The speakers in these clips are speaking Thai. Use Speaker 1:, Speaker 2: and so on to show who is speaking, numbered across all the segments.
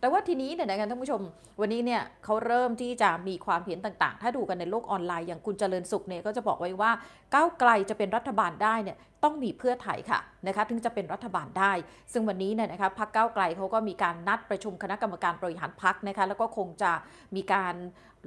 Speaker 1: แต่ว่าทีนี้เนี่ยนะคบท่านผู้ชมวันนี้เนี่ยเขาเริ่มที่จะมีความเห็นต่างๆ ถ้าดูกันในโลกออนไลน์อย่างคุณเจริญสุขเนี่ยก็จะบอกไว้ว่าก้าวไกลจะเป็นรัฐบาลได้เนี่ยต้องมีเพื่อไทยค่ะนะคะถึงจะเป็นรัฐบาลได้ ซึ่งวันนี้เนี่ยนะคะพักเก้าไกลเขาก็มีการนัดประชุมคณะกรรมการบริหารพักนะคะแล้วก็คงจะมีการ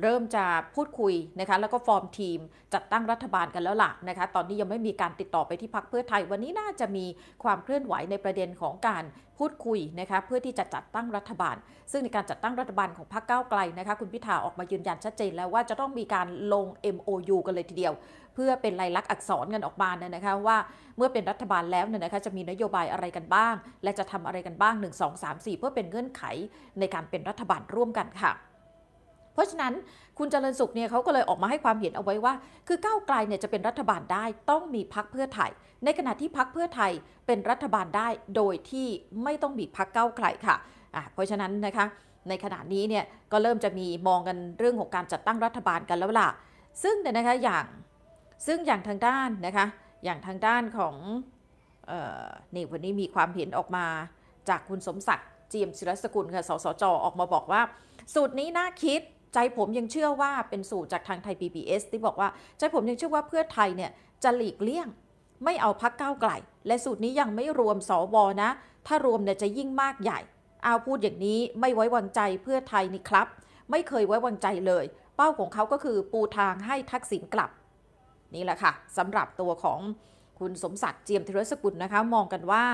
Speaker 1: เริ่มจะพูดคุยนะคะแล้วก็ฟอร์มทีม จัดตั้งรัฐบาลกันแล้วล่ะนะคะตอนนี้ยังไม่มีการติดต่อไปที่พักเพื่อไทยวันนี้น่าจะมีความเคลื่อนไหวในประเด็นของการพูดคุยนะคะเพื่อที่จะจัดตั้งรัฐบาล ซึ่งในการจัดตั้งรัฐบาลของพักเก้าไกลนะคะคุณพิธาออกมายืนยันชัดเจนแล้วว่าจะต้องมีการลง MOU กันเลยทีเดียวเพื่อเป็นลายลักษณ์อักษรกันออกมาเนี่ยนะคะว่าเมื่อเป็นรัฐบาลแล้วเนี่ยนะคะจะมีนโยบายอะไรกันบ้าง และจะทำอะไรกันบ้าง1 2 3 4 เพื่อเป็นเงื่อนไขในการเป็นรัฐบาลร่วมกันค่ะ เพราะฉะนั้นคุณเจริญสุขเนี่ยเขาก็เลยออกมาให้ความเห็นเอาไว้ว่า คือก้าวไกลเนี่ยจะเป็นรัฐบาลได้ต้องมีพักเพื่อไทยในขณะที่พักเพื่อไทยเป็นรัฐบาลได้โดยที่ไม่ต้องมีพักก้าวไกลค่ะะเพราะฉะนั้นนะคะในขณะนี้เนี่ยก็เริ่มจะมีมองกันเรื่องของการจัดตั้งรัฐบาลกันแล้วล่ะซึ่งเนี่ยนะคะอย่างซึ่งอย่างทางด้านนะคะ อย่างทางด้านของเนี่วันนี้มีความเห็นออกมาจากคุณสมศักดิ์เจียมศิรสกุลค่ะสสจออกมาบอกว่า สูตรนี้น่าคิด ใจผมยังเชื่อว่าเป็นสูตรจากทางไทย PBS ที่บอกว่าใจผมยังเชื่อว่าเพื่อไทยเนี่ยจะหลีกเลี่ยง ไม่เอาพักก้าวไกลและสูตรนี้ยังไม่รวมสวนะ ถ้ารวมเนี่ยจะยิ่งมากใหญ่ เอาพูดอย่างนี้ไม่ไว้วางใจเพื่อไทยนี่ครับ ไม่เคยไว้วางใจเลย เป้าของเขาก็คือปูทางให้ทักษิณกลับนี่แหละค่ะสำหรับตัวของคุณสมศักดิ์เจียมธีรสกุลนะคะมองกันว่า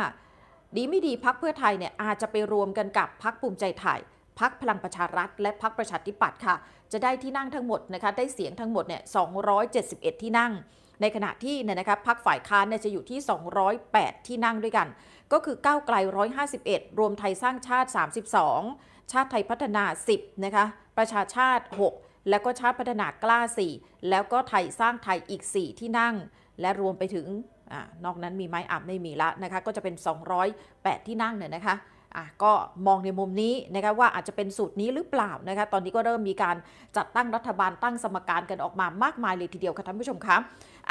Speaker 1: ดีไม่ดีพักเพื่อไทยเนี่ยอาจจะไปรวมกันกับพักภูมิใจไทยพักพลังประชารัฐและพักประชาธิปัตย์ค่ะจะได้ที่นั่งทั้งหมดนะคะได้เสียงทั้งหมดเนี่ย 271 ที่นั่ง ในขณะที่เนี่ยนะคะพักฝ่ายค้านเนี่ยจะอยู่ที่ 208 ที่นั่งด้วยกัน ก็คือก้าวไกล 151 รวมไทยสร้างชาติ 32 ชาติไทยพัฒนา 10 นะคะประชาชาติ 6แล้วก็ชาติพัฒนากล้า 4 แล้วก็ไทยสร้างไทยอีก 4 ที่นั่งและรวมไปถึงอนอกนั้นมีไม้อับไม่มีละนะคะก็จะเป็น 208ที่นั่งเนี่ยนะคะก็มองในมุมนี้นะคะว่าอาจจะเป็นสูตรนี้หรือเปล่านะคะตอนนี้ก็เริ่มมีการจัดตั้งรัฐบาลตั้งสมการกันออกมามากมายเลยทีเดียวค่ะท่านผู้ชมคะ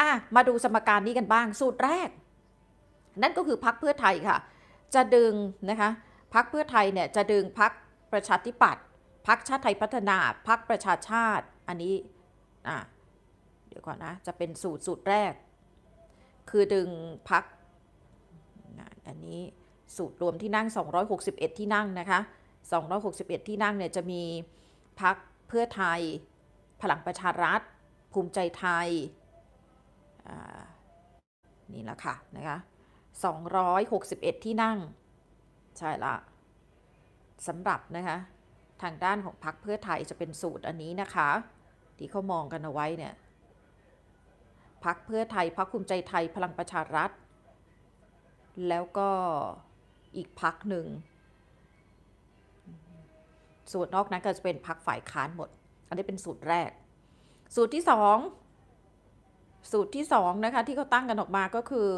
Speaker 1: ะมาดูสมการนี้กันบ้างสูตรแรก นั่นก็คือพักเพื่อไทยค่ะ จะดึงนะคะพักเพื่อไทยเนี่ยจะดึงพักประชาธิปัตย์พักชาติไทยพัฒนาพักประชาชาติ อันนี้ เดี๋ยวก่อนนะ จะเป็นสูตรสูตรแรก คือดึงพักอันนี้สูตรรวมที่นั่ง 261 ที่นั่งนะคะ261 ที่นั่งเนี่ยจะมีพักเพื่อไทย พลังประชารัฐ ภูมิใจไทยนี่แหละค่ะนะคะ261 ที่นั่ง ใช่ละสำหรับนะคะทางด้านของพรรคเพื่อไทยจะเป็นสูตรอันนี้นะคะ ที่เขามองกันเอาไว้เนี่ย พรรคเพื่อไทยพรรคภูมิใจไทยพลังประชารัฐ แล้วก็อีกพรรคหนึ่งสูตรนอกนั้นก็จะเป็นพรรคฝ่ายค้านหมด อันนี้เป็นสูตรแรก สูตรที่สอง สูตรที่สองนะคะ ที่เขาตั้งกันออกมาก็คือ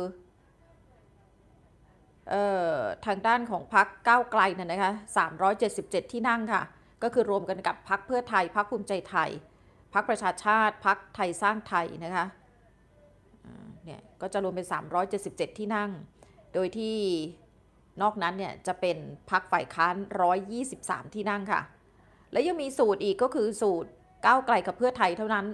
Speaker 1: ทางด้านของพักก้าวไกลนั่นนะคะ 377 ที่นั่งค่ะ ก็คือรวมกันกับพักเพื่อไทยพักภูมิใจไทย พักประชาชาติพักไทยสร้างไทยนะคะเนี่ยก็จะรวมเป็น 377 ที่นั่ง โดยที่นอกนั้นเนี่ย จะเป็นพักฝ่ายค้าน 123 ที่นั่งค่ะ และยังมีสูตรอีกก็คือสูตรก้าวไกลกับเพื่อไทยเท่านั้น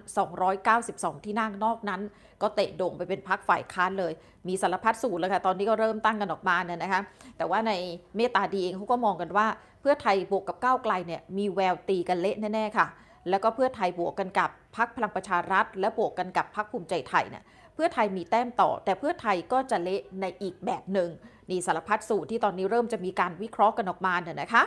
Speaker 1: 292 ที่นั่งนอกนั้นก็เตะโด่งไปเป็นพักฝ่ายค้านเลย มีสารพัดสูตรแล้วค่ะ ตอนนี้ก็เริ่มตั้งกันออกมาเนี่ยนะคะ แต่ว่าในเมตตาดีเองเขาก็มองกันว่า เพื่อไทยบวกกับก้าวไกลเนี่ยมีแววตีกันเละแน่ๆค่ะ แล้วก็เพื่อไทยบวกกันกับพักพลังประชารัฐและบวกกันกับพักภูมิใจไทยเนี่ยเพื่อไทยมีแต้มต่อ แต่เพื่อไทยก็จะเละในอีกแบบหนึ่งนี่สารพัดสูตรที่ตอนนี้เริ่มจะมีการวิเคราะห์กันออกมาเนี่ยนะคะ